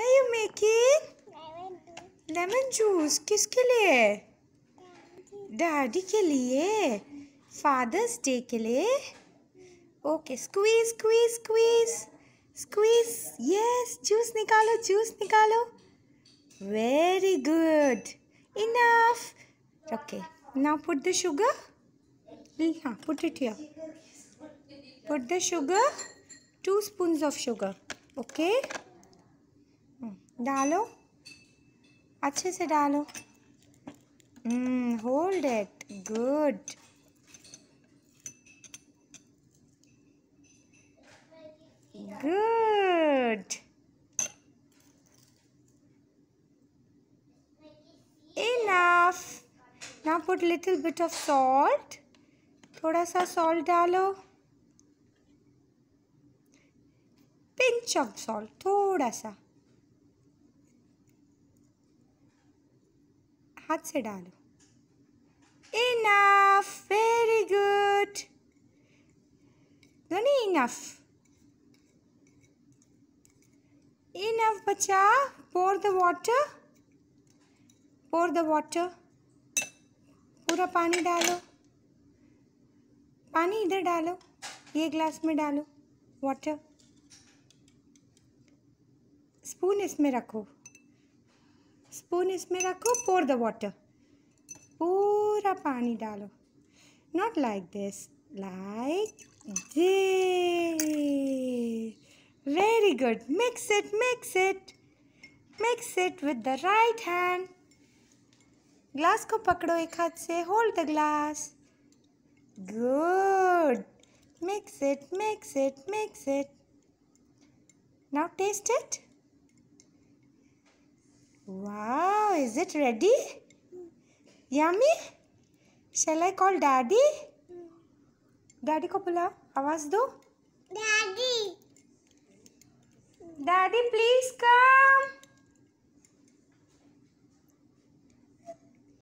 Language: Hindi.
What are you making? Lemon juice. Lemon juice. किसके लिए डैडी के लिए फादर्स डे के लिए okay squeeze squeeze squeeze squeeze yes juice निकालो जूस निकालो very good enough okay now put the sugar हाँ put it here put the sugar two spoons of sugar okay डालो अच्छे से डालो hold it good good enough ना put little bit of salt थोड़ा सा सॉल्ट डालो पिंच ऑफ सॉल्ट थोड़ा सा हाथ से डालो enough very good Dhwani enough enough बच्चा pour the water pour the water पूरा पानी डालो पानी इधर डालो ये ग्लास में डालो वाटर स्पून इसमें रखो स्पून इसमें रखो पोर द वाटर पूरा पानी डालो not like this like they very good mix it mix it mix it with the right hand glass को पकड़ो एक हाथ से hold the glass good mix it mix it mix it now taste it Wow, is it ready? Yummy? Shall I call daddy? Daddy, को बुला आवाज दो Daddy. Daddy, please come.